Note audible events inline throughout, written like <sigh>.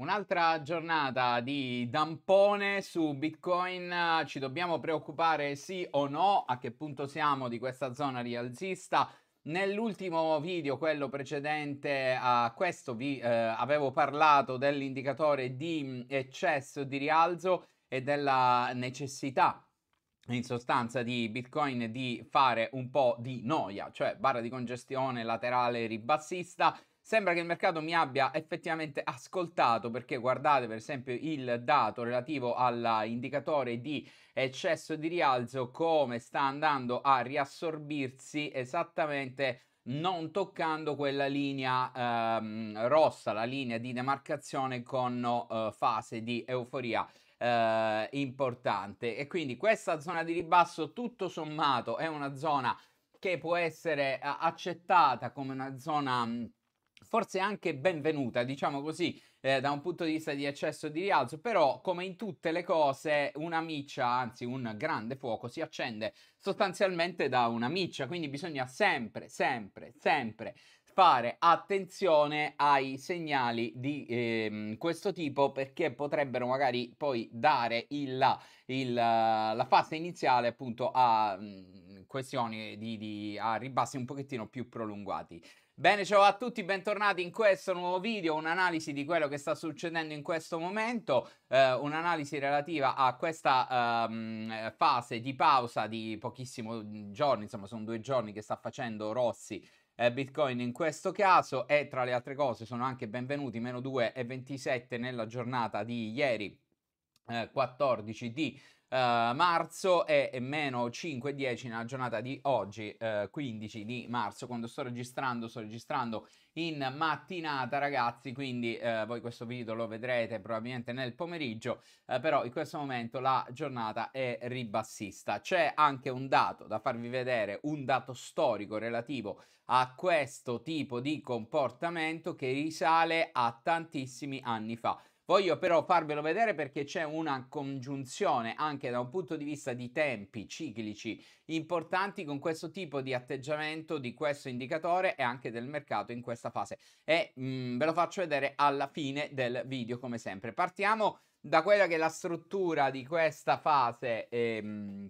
Un'altra giornata di dampone su Bitcoin, ci dobbiamo preoccupare sì o no, a che punto siamo di questa zona rialzista? Nell'ultimo video, quello precedente a questo, vi eh, avevo parlato dell'indicatore di mm, eccesso di rialzo e della necessità in sostanza di Bitcoin di fare un po' di noia, cioè barra di congestione laterale ribassista Sembra che il mercato mi abbia effettivamente ascoltato perché guardate per esempio il dato relativo all'indicatore di eccesso di rialzo come sta andando a riassorbirsi esattamente non toccando quella linea ehm, rossa, la linea di demarcazione con eh, fase di euforia eh, importante. E quindi questa zona di ribasso tutto sommato è una zona che può essere eh, accettata come una zona forse anche benvenuta, diciamo così, eh, da un punto di vista di eccesso di rialzo, però come in tutte le cose una miccia, anzi un grande fuoco si accende sostanzialmente da una miccia, quindi bisogna sempre, sempre, sempre fare attenzione ai segnali di eh, questo tipo perché potrebbero magari poi dare il, il, la fase iniziale appunto a mh, mm, questioni di, di, a ribassi un pochettino più prolungati. Bene, ciao a tutti, bentornati in questo nuovo video, un'analisi di quello che sta succedendo in questo momento, eh, un'analisi relativa a questa ehm, fase di pausa di pochissimo giorni, insomma sono due giorni che sta facendo Rossi eh, Bitcoin in questo caso e tra le altre cose sono anche benvenuti meno 2 e 27 nella giornata di ieri eh, 14 di eh, marzo e meno 5,10 nella giornata di oggi, eh, 15 di marzo, quando sto registrando, sto registrando in mattinata ragazzi, quindi eh, voi questo video lo vedrete probabilmente nel pomeriggio, eh, però in questo momento la giornata è ribassista. C'è anche un dato da farvi vedere, un dato storico relativo a questo tipo di comportamento che risale a tantissimi anni fa. Voglio però farvelo vedere perché c'è una congiunzione anche da un punto di vista di tempi ciclici importanti con questo tipo di atteggiamento di questo indicatore e anche del mercato in questa fase e mh, mm, ve lo faccio vedere alla fine del video come sempre. Partiamo da quella che è la struttura di questa fase ehm,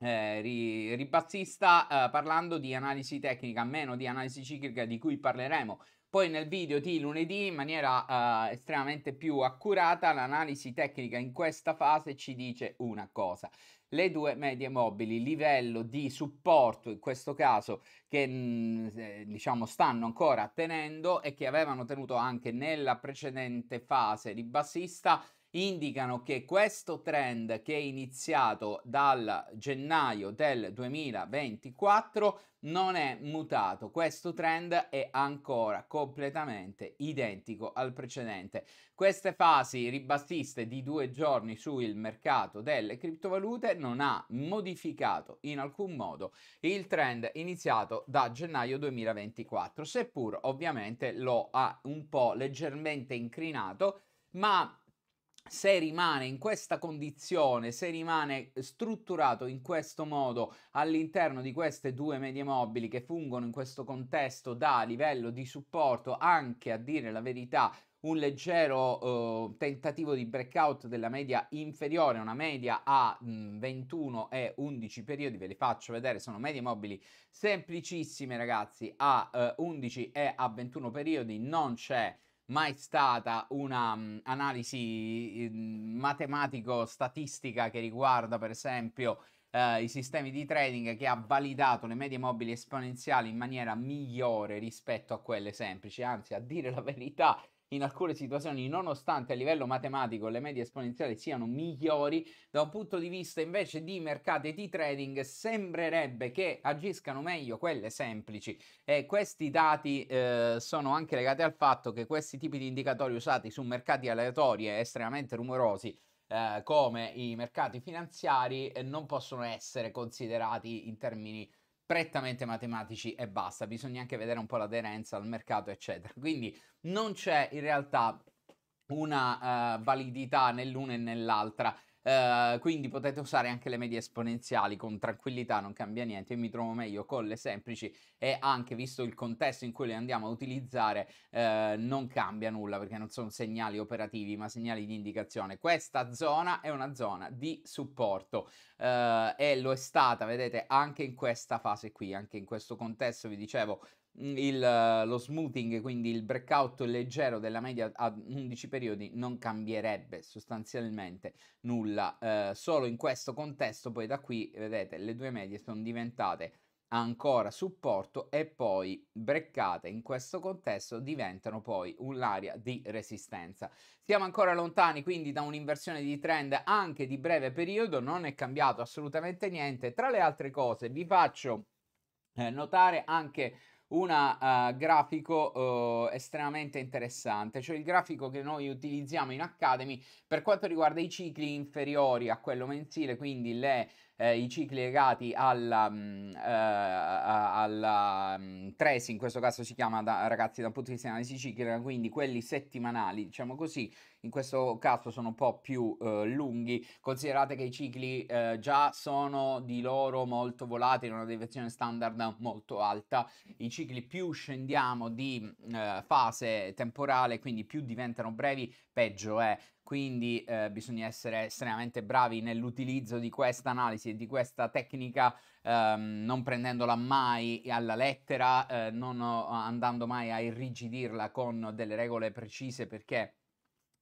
eh, ri, ribassista eh, parlando di analisi tecnica, meno di analisi ciclica di cui parleremo poi nel video di lunedì in maniera eh, estremamente più accurata l'analisi tecnica in questa fase ci dice una cosa. Le due medie mobili, livello di supporto in questo caso che mh, mm, eh, diciamo stanno ancora tenendo e che avevano tenuto anche nella precedente fase di bassista indicano che questo trend che è iniziato dal gennaio del 2024 non è mutato, questo trend è ancora completamente identico al precedente. Queste fasi ribassiste di due giorni sul mercato delle criptovalute non ha modificato in alcun modo il trend iniziato da gennaio 2024, seppur ovviamente lo ha un po' leggermente incrinato ma se rimane in questa condizione, se rimane strutturato in questo modo all'interno di queste due medie mobili che fungono in questo contesto da livello di supporto anche a dire la verità un leggero eh, tentativo di breakout della media inferiore, una media a mh, mhmm, 21 e 11 periodi, ve li faccio vedere, sono medie mobili semplicissime ragazzi, a eh, uhm, 11 e a 21 periodi non c'è mai stata un'analisi mm, mm, matematico-statistica che riguarda per esempio Uh, i sistemi di trading che ha validato le medie mobili esponenziali in maniera migliore rispetto a quelle semplici, anzi a dire la verità in alcune situazioni, nonostante a livello matematico le medie esponenziali siano migliori, da un punto di vista invece di mercati di trading sembrerebbe che agiscano meglio quelle semplici e questi dati eh, sono anche legati al fatto che questi tipi di indicatori usati su mercati aleatori e estremamente rumorosi eh, come i mercati finanziari eh, non possono essere considerati in termini prettamente matematici e basta, bisogna anche vedere un po' l'aderenza al mercato, eccetera. Quindi non c'è in realtà una uh, validità nell'una e nell'altra Ehm, quindi potete usare anche le medie esponenziali con tranquillità, non cambia niente. Io mi trovo meglio con le semplici e anche visto il contesto in cui le andiamo a utilizzare, uh, non cambia nulla perché non sono segnali operativi ma segnali di indicazione. Questa zona è una zona di supporto uh, e lo è stata, vedete, anche in questa fase qui, anche in questo contesto vi dicevo il, lo smoothing, quindi il breakout leggero della media a 11 periodi non cambierebbe sostanzialmente nulla, eh, solo in questo contesto poi da qui vedete le due medie sono diventate ancora supporto e poi breccate in questo contesto diventano poi un'area di resistenza. Siamo ancora lontani quindi da un'inversione di trend anche di breve periodo, non è cambiato assolutamente niente. Tra le altre cose vi faccio eh, notare anche un uh, eh, grafico uh, estremamente interessante, cioè il grafico che noi utilizziamo in Academy per quanto riguarda i cicli inferiori a quello mensile, quindi le, eh, i cicli legati al mh, mm, eh, mm, in questo caso si chiama da, ragazzi da un punto di vista di analisi ciclica, quindi quelli settimanali, diciamo così, in questo caso sono un po' più eh, lunghi, considerate che i cicli eh, già sono di loro molto volatili, una deviazione standard molto alta, i cicli più scendiamo di mm, eh, fase temporale, quindi più diventano brevi, peggio è quindi eh, bisogna essere estremamente bravi nell'utilizzo di questa analisi e di questa tecnica, ehm, non prendendola mai alla lettera, eh, non eh, andando mai a irrigidirla con delle regole precise perché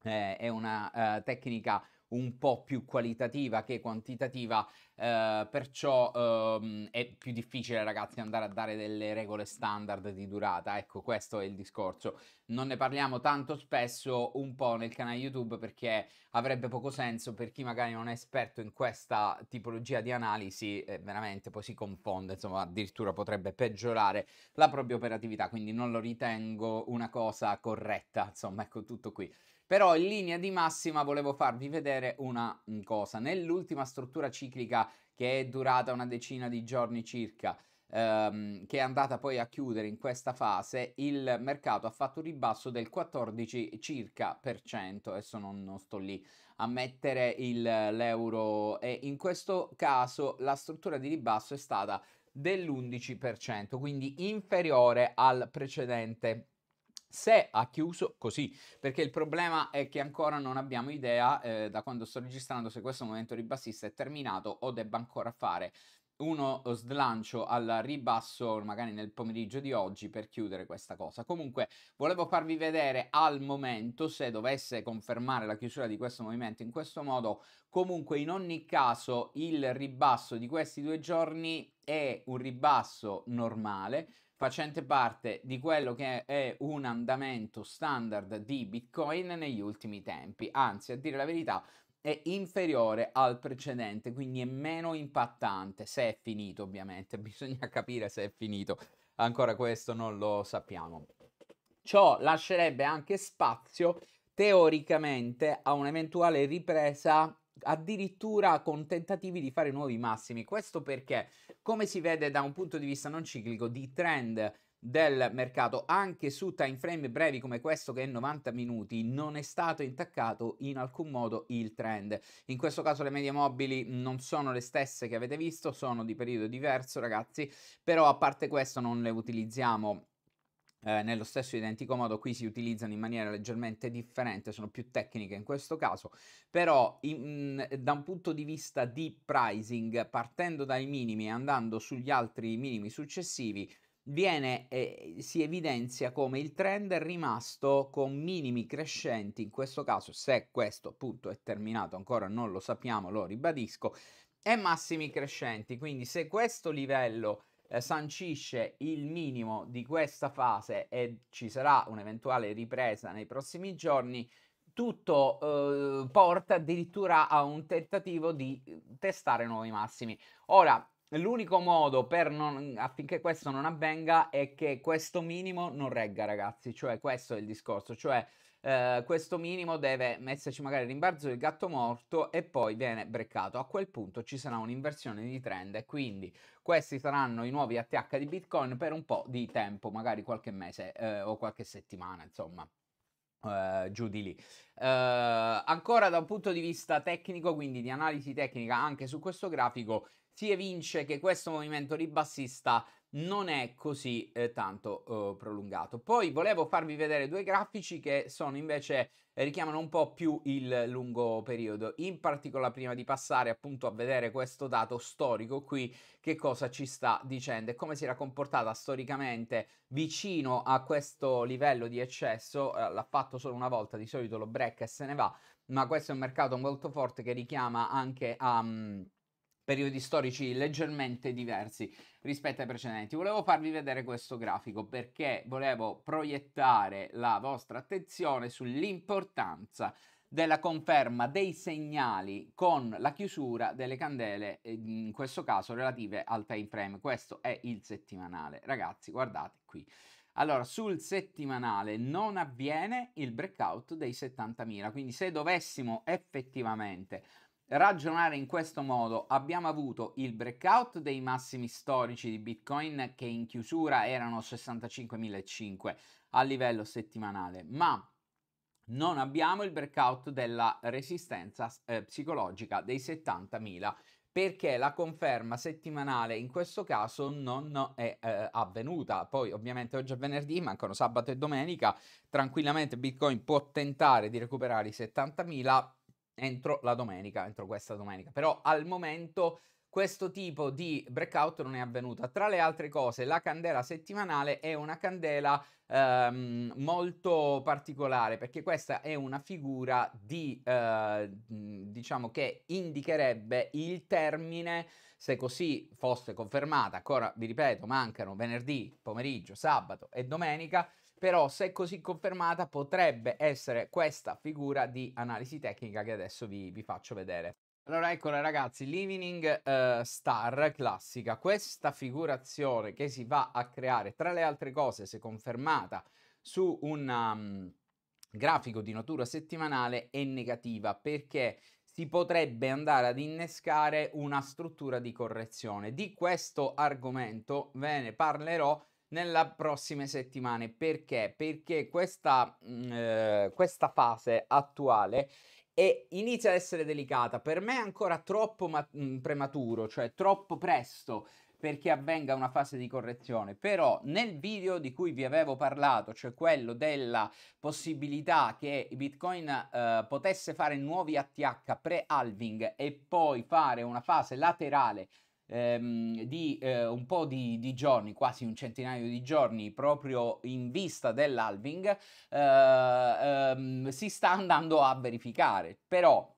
eh, è una eh, tecnica un po' più qualitativa che quantitativa, eh, perciò ehm, è più difficile ragazzi andare a dare delle regole standard di durata, ecco questo è il discorso. Non ne parliamo tanto spesso un po' nel canale YouTube perché avrebbe poco senso per chi magari non è esperto in questa tipologia di analisi, eh, veramente poi si confonde, insomma addirittura potrebbe peggiorare la propria operatività, quindi non lo ritengo una cosa corretta, insomma ecco tutto qui. Però in linea di massima volevo farvi vedere una cosa. Nell'ultima struttura ciclica che è durata una decina di giorni circa, ehm, che è andata poi a chiudere in questa fase, il mercato ha fatto un ribasso del 14 circa per cento. Adesso non, non sto lì a mettere l'euro e in questo caso la struttura di ribasso è stata dell'11%, quindi inferiore al precedente se ha chiuso così, perché il problema è che ancora non abbiamo idea eh, da quando sto registrando se questo momento ribassista è terminato o debba ancora fare uno slancio al ribasso magari nel pomeriggio di oggi per chiudere questa cosa. Comunque volevo farvi vedere al momento se dovesse confermare la chiusura di questo movimento in questo modo, comunque in ogni caso il ribasso di questi due giorni è un ribasso normale, facente parte di quello che è un andamento standard di Bitcoin negli ultimi tempi, anzi a dire la verità è inferiore al precedente, quindi è meno impattante, se è finito ovviamente, <laughs> bisogna capire se è finito, ancora questo non lo sappiamo. Ciò lascerebbe anche spazio teoricamente a un'eventuale ripresa addirittura con tentativi di fare nuovi massimi. Questo perché, come si vede da un punto di vista non ciclico, di trend del mercato anche su time frame brevi come questo che è 90 minuti non è stato intaccato in alcun modo il trend in questo caso le medie mobili non sono le stesse che avete visto sono di periodo diverso ragazzi però a parte questo non le utilizziamo eh, nello stesso identico modo, qui si utilizzano in maniera leggermente differente, sono più tecniche in questo caso, però in, mm, eh, da un punto di vista di pricing, partendo dai minimi e andando sugli altri minimi successivi, viene, eh, si evidenzia come il trend è rimasto con minimi crescenti, in questo caso se questo punto è terminato ancora non lo sappiamo, lo ribadisco, e massimi crescenti, quindi se questo livello eh, sancisce il minimo di questa fase e ci sarà un'eventuale ripresa nei prossimi giorni, tutto eh, porta addirittura a un tentativo di eh, testare nuovi massimi. Ora, L'unico modo non, affinché questo non avvenga è che questo minimo non regga, ragazzi. Cioè, questo è il discorso. Cioè, eh, questo minimo deve metterci magari il rimbalzo del gatto morto e poi viene breccato. A quel punto ci sarà un'inversione di trend e quindi questi saranno i nuovi ATH di Bitcoin per un po' di tempo, magari qualche mese eh, o qualche settimana, insomma. Uh, giù di lì. Uh, ancora da un punto di vista tecnico, quindi di analisi tecnica anche su questo grafico, si evince che questo movimento ribassista non è così eh, tanto eh, prolungato. Poi volevo farvi vedere due grafici che sono invece eh, richiamano un po' più il lungo periodo, in particolare prima di passare appunto a vedere questo dato storico qui che cosa ci sta dicendo e come si era comportata storicamente vicino a questo livello di eccesso, eh, l'ha fatto solo una volta, di solito lo break e se ne va, ma questo è un mercato molto forte che richiama anche a um, periodi storici leggermente diversi rispetto ai precedenti. Volevo farvi vedere questo grafico perché volevo proiettare la vostra attenzione sull'importanza della conferma dei segnali con la chiusura delle candele, eh, in questo caso relative al time frame. Questo è il settimanale. Ragazzi, guardate qui. Allora, sul settimanale non avviene il breakout dei 70.000, quindi se dovessimo effettivamente ragionare in questo modo abbiamo avuto il breakout dei massimi storici di Bitcoin che in chiusura erano 65.005 a livello settimanale, ma non abbiamo il breakout della resistenza eh, psicologica dei 70.000 perché la conferma settimanale in questo caso non è eh, eh, avvenuta. Poi ovviamente oggi è venerdì, mancano sabato e domenica, tranquillamente Bitcoin può tentare di recuperare i 70.000, entro la domenica, entro questa domenica. Però al momento questo tipo di breakout non è avvenuta. Tra le altre cose, la candela settimanale è una candela ehm, molto particolare perché questa è una figura di, eh, diciamo che indicherebbe il termine, se così fosse confermata, ancora vi ripeto, mancano venerdì, pomeriggio, sabato e domenica però se così confermata potrebbe essere questa figura di analisi tecnica che adesso vi, vi faccio vedere. Allora eccola ragazzi, Living uh, Star classica, questa figurazione che si va a creare tra le altre cose se confermata su un um, grafico di natura settimanale è negativa perché si potrebbe andare ad innescare una struttura di correzione. Di questo argomento ve ne parlerò nelle prossime settimane. Perché? Perché questa, mm, eh, questa fase attuale e inizia ad essere delicata. Per me è ancora troppo ma- mm, prematuro, cioè troppo presto perché avvenga una fase di correzione. Però nel video di cui vi avevo parlato, cioè quello della possibilità che Bitcoin eh, potesse fare nuovi ATH pre-halving e poi fare una fase laterale ehm, di eh, un po' di, di, giorni, quasi un centinaio di giorni, proprio in vista dell'alving, eh, ehm, si sta andando a verificare. Però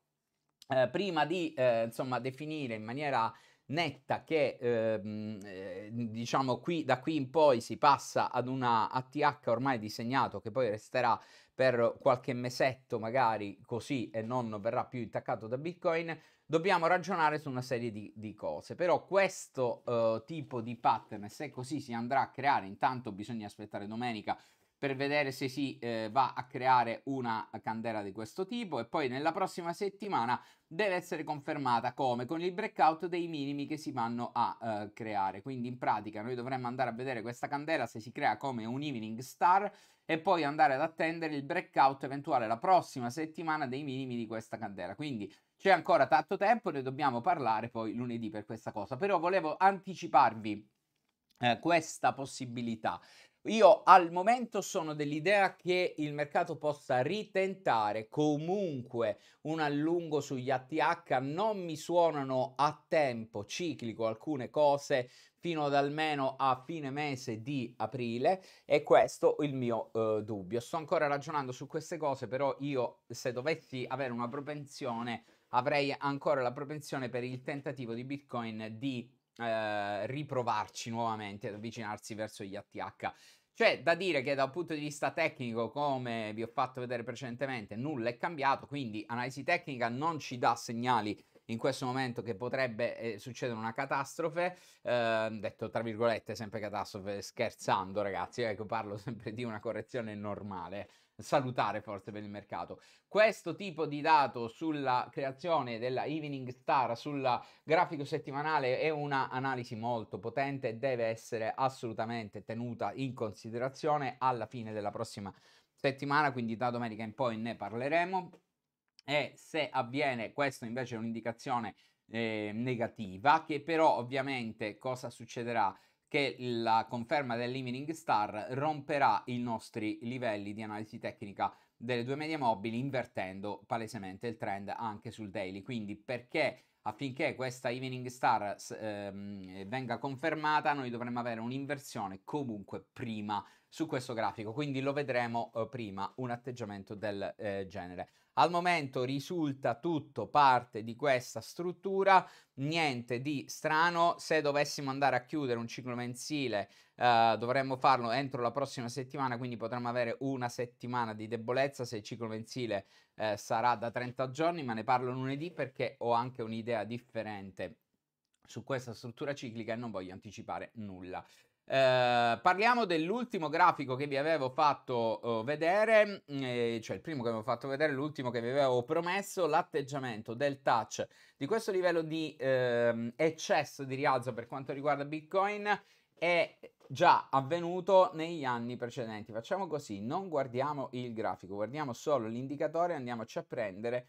eh, prima di eh, insomma, definire in maniera netta che ehm, eh, diciamo qui da qui in poi si passa ad una ATH ormai disegnato che poi resterà per qualche mesetto magari così e non verrà più intaccato da Bitcoin dobbiamo ragionare su una serie di, di cose, però questo uh, tipo di pattern, se così si andrà a creare, intanto bisogna aspettare domenica per vedere se si eh, va a creare una candela di questo tipo e poi nella prossima settimana deve essere confermata come con il breakout dei minimi che si vanno a eh, creare quindi in pratica noi dovremmo andare a vedere questa candela se si crea come un evening star e poi andare ad attendere il breakout eventuale la prossima settimana dei minimi di questa candela. Quindi c'è ancora tanto tempo, ne dobbiamo parlare poi lunedì per questa cosa, però volevo anticiparvi eh, questa possibilità io al momento sono dell'idea che il mercato possa ritentare comunque un allungo sugli ATH, non mi suonano a tempo ciclico alcune cose fino ad almeno a fine mese di aprile e questo è il mio eh, dubbio. Sto ancora ragionando su queste cose, però io se dovessi avere una propensione avrei ancora la propensione per il tentativo di Bitcoin di eh, riprovarci nuovamente, ad avvicinarsi verso gli ATH. Cioè, da dire che da un punto di vista tecnico, come vi ho fatto vedere precedentemente, nulla è cambiato, quindi analisi tecnica non ci dà segnali in questo momento che potrebbe eh, succedere una catastrofe, eh, detto tra virgolette sempre catastrofe, scherzando ragazzi, ecco parlo <laughs> sempre di una correzione normale, salutare forse per il mercato. Questo tipo di dato sulla creazione della Evening Star, sul grafico settimanale, è un'analisi molto potente e deve essere assolutamente tenuta in considerazione alla fine della prossima settimana, quindi da domenica in poi ne parleremo. E se avviene, questo invece è un'indicazione eh, negativa, che però ovviamente cosa succederà? che la conferma dell'Evening Star romperà i nostri livelli di analisi tecnica delle due medie mobili invertendo palesemente il trend anche sul daily. Quindi perché affinché questa Evening Star ehm, venga confermata noi dovremmo avere un'inversione comunque prima su questo grafico, quindi lo vedremo eh, prima un atteggiamento del eh, genere. Al momento risulta tutto parte di questa struttura, niente di strano, se dovessimo andare a chiudere un ciclo mensile eh, dovremmo farlo entro la prossima settimana, quindi potremmo avere una settimana di debolezza se il ciclo mensile eh, sarà da 30 giorni, ma ne parlo lunedì perché ho anche un'idea differente su questa struttura ciclica e non voglio anticipare nulla. Eh, parliamo dell'ultimo grafico che vi avevo fatto eh, vedere, mm, eh, cioè il primo che avevo fatto vedere, l'ultimo che vi avevo promesso, l'atteggiamento del touch di questo livello di eh, eccesso di rialzo per quanto riguarda Bitcoin è già avvenuto negli anni precedenti. Facciamo così, non guardiamo il grafico, guardiamo solo l'indicatore e andiamoci a prendere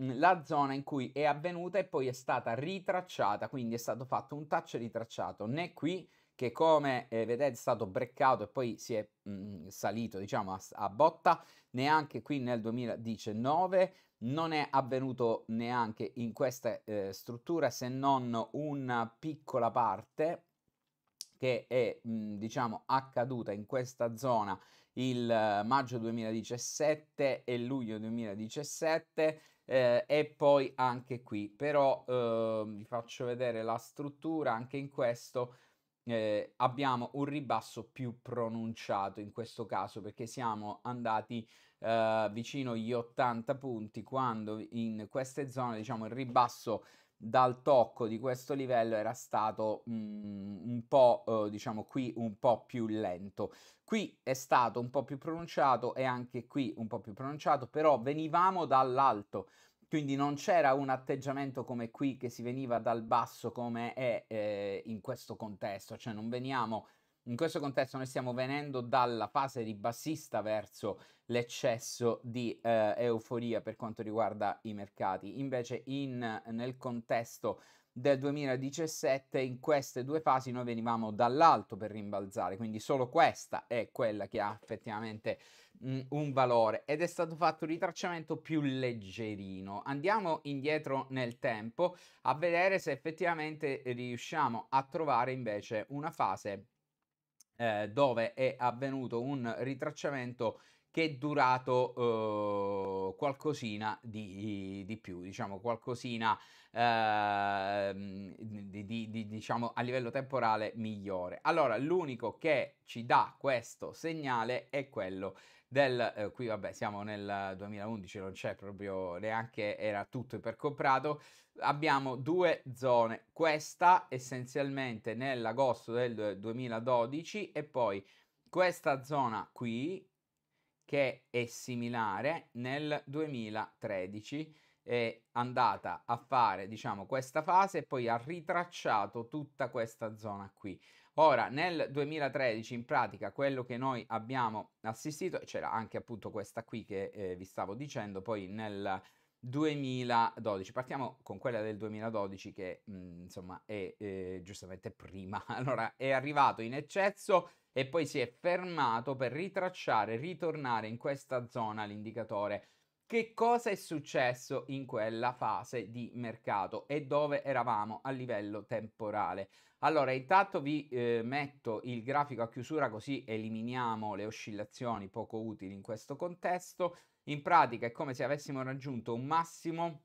mm, la zona in cui è avvenuta e poi è stata ritracciata, quindi è stato fatto un touch ritracciato né qui che come eh, vedete è stato breccato e poi si è mh, mm, salito diciamo a, a, botta neanche qui nel 2019 non è avvenuto neanche in questa eh, struttura se non una piccola parte che è mh, mm, diciamo accaduta in questa zona il eh, maggio 2017 e luglio 2017 eh, e poi anche qui però ehm, vi faccio vedere la struttura anche in questo eh, abbiamo un ribasso più pronunciato in questo caso perché siamo andati eh, vicino agli 80 punti quando in queste zone diciamo il ribasso dal tocco di questo livello era stato mh, mm, un po' eh, diciamo qui un po' più lento qui è stato un po' più pronunciato e anche qui un po' più pronunciato però venivamo dall'alto quindi non c'era un atteggiamento come qui che si veniva dal basso come è eh, in questo contesto, cioè non veniamo in questo contesto noi stiamo venendo dalla fase ribassista verso l'eccesso di eh, euforia per quanto riguarda i mercati, invece in, nel contesto del 2017 in queste due fasi noi venivamo dall'alto per rimbalzare, quindi solo questa è quella che ha effettivamente mh, un valore ed è stato fatto un ritracciamento più leggerino. Andiamo indietro nel tempo a vedere se effettivamente riusciamo a trovare invece una fase eh, dove è avvenuto un ritracciamento che è durato eh, qualcosina di, di, più, diciamo qualcosina eh, di, di, diciamo, a livello temporale migliore. Allora, l'unico che ci dà questo segnale è quello del eh, qui vabbè siamo nel 2011 non c'è proprio neanche era tutto ipercomprato abbiamo due zone questa essenzialmente nell'agosto del 2012 e poi questa zona qui che è similare nel 2013 è andata a fare diciamo questa fase e poi ha ritracciato tutta questa zona qui ora nel 2013 in pratica quello che noi abbiamo assistito c'era anche appunto questa qui che eh, vi stavo dicendo poi nel 2012 partiamo con quella del 2012 che mh, mm, insomma è eh, giustamente prima <laughs> allora è arrivato in eccesso e poi si è fermato per ritracciare, ritornare in questa zona l'indicatore. Che cosa è successo in quella fase di mercato e dove eravamo a livello temporale? Allora, intanto vi eh, metto il grafico a chiusura così eliminiamo le oscillazioni poco utili in questo contesto. In pratica è come se avessimo raggiunto un massimo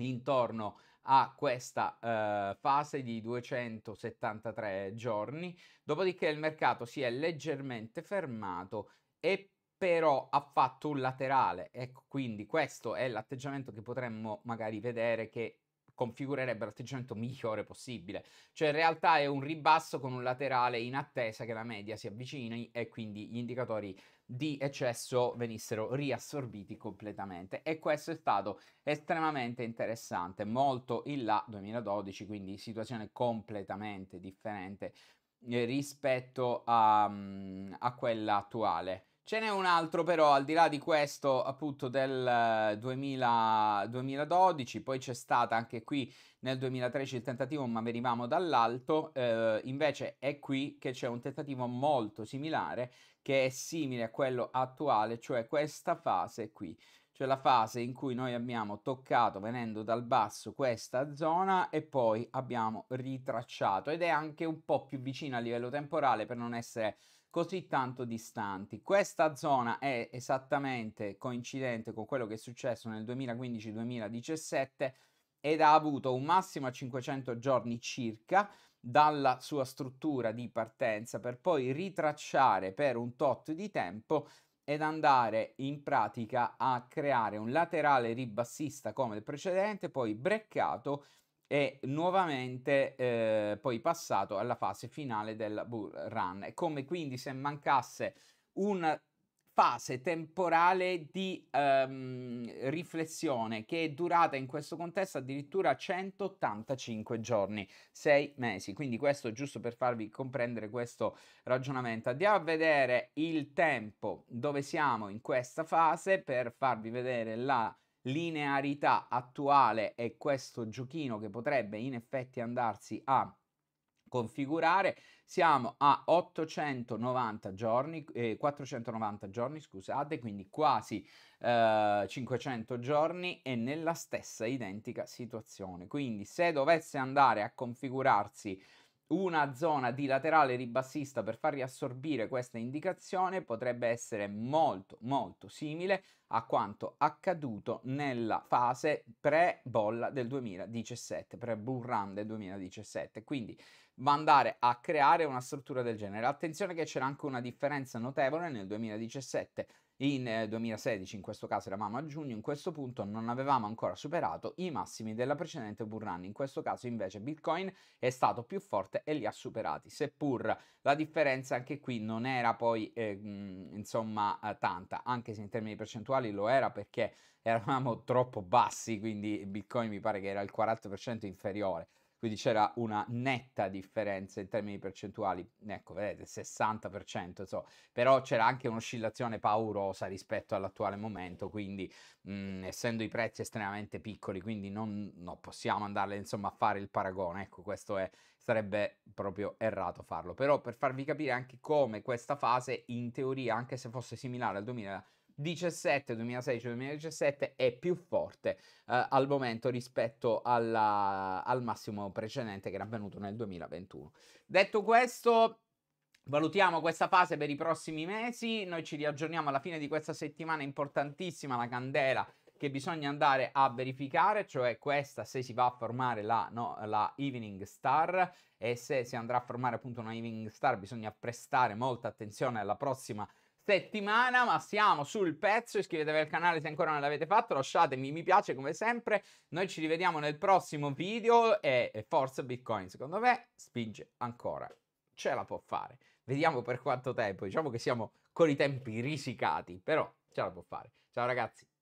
intorno a a questa eh, fase di 273 giorni, dopodiché il mercato si è leggermente fermato e però ha fatto un laterale. Ecco, quindi questo è l'atteggiamento che potremmo magari vedere che configurerebbe l'atteggiamento migliore possibile. Cioè in realtà è un ribasso con un laterale in attesa che la media si avvicini e quindi gli indicatori di eccesso venissero riassorbiti completamente e questo è stato estremamente interessante, molto in là 2012, quindi situazione completamente differente eh, rispetto a, mm, a quella attuale. Ce n'è un altro però, al di là di questo appunto del 2000, eh, 2012, poi c'è stata anche qui nel 2013 il tentativo ma venivamo dall'alto, eh, invece è qui che c'è un tentativo molto similare che è simile a quello attuale, cioè questa fase qui, cioè la fase in cui noi abbiamo toccato venendo dal basso questa zona e poi abbiamo ritracciato ed è anche un po' più vicino a livello temporale per non essere così tanto distanti. Questa zona è esattamente coincidente con quello che è successo nel 2015-2017 ed ha avuto un massimo a 500 giorni circa dalla sua struttura di partenza per poi ritracciare per un tot di tempo ed andare in pratica a creare un laterale ribassista come il precedente, poi breccato e nuovamente eh, poi passato alla fase finale del bull run. È come quindi se mancasse un fase temporale di um, riflessione che è durata in questo contesto addirittura 185 giorni, 6 mesi. Quindi questo giusto per farvi comprendere questo ragionamento. Andiamo a vedere il tempo dove siamo in questa fase per farvi vedere la linearità attuale e questo giochino che potrebbe in effetti andarsi a configurare. Siamo a 890 giorni, eh, 490 giorni, scusate, quindi quasi eh, 500 giorni e nella stessa identica situazione. Quindi se dovesse andare a configurarsi una zona di laterale ribassista per far riassorbire questa indicazione potrebbe essere molto molto simile a quanto accaduto nella fase pre-bolla del 2017, pre-bull run del 2017. Quindi va andare a creare una struttura del genere. Attenzione che c'era anche una differenza notevole nel 2017 in 2016, eh, in questo caso eravamo a giugno, in questo punto non avevamo ancora superato i massimi della precedente bull run, in questo caso invece Bitcoin è stato più forte e li ha superati, seppur la differenza anche qui non era poi ehm, eh, insomma tanta, anche se in termini percentuali lo era perché eravamo troppo bassi, quindi Bitcoin mi pare che era il 40% inferiore quindi c'era una netta differenza in termini percentuali, ecco vedete 60%, so. però c'era anche un'oscillazione paurosa rispetto all'attuale momento, quindi mh, mhmm, essendo i prezzi estremamente piccoli, quindi non no, possiamo andarle insomma a fare il paragone, ecco questo è, sarebbe proprio errato farlo, però per farvi capire anche come questa fase in teoria, anche se fosse similare al 2000, 2017, 2016, 2017 è più forte eh, al momento rispetto alla, al massimo precedente che era avvenuto nel 2021. Detto questo, Valutiamo questa fase per i prossimi mesi, noi ci riaggiorniamo alla fine di questa settimana importantissima, la candela che bisogna andare a verificare, cioè questa se si va a formare la, no, la Evening Star e se si andrà a formare appunto una Evening Star bisogna prestare molta attenzione alla prossima settimana, ma siamo sul pezzo, iscrivetevi al canale se ancora non l'avete fatto, lasciatemi mi piace come sempre, noi ci rivediamo nel prossimo video e forza Bitcoin secondo me spinge ancora, ce la può fare, vediamo per quanto tempo, diciamo che siamo con i tempi risicati, però ce la può fare. Ciao ragazzi!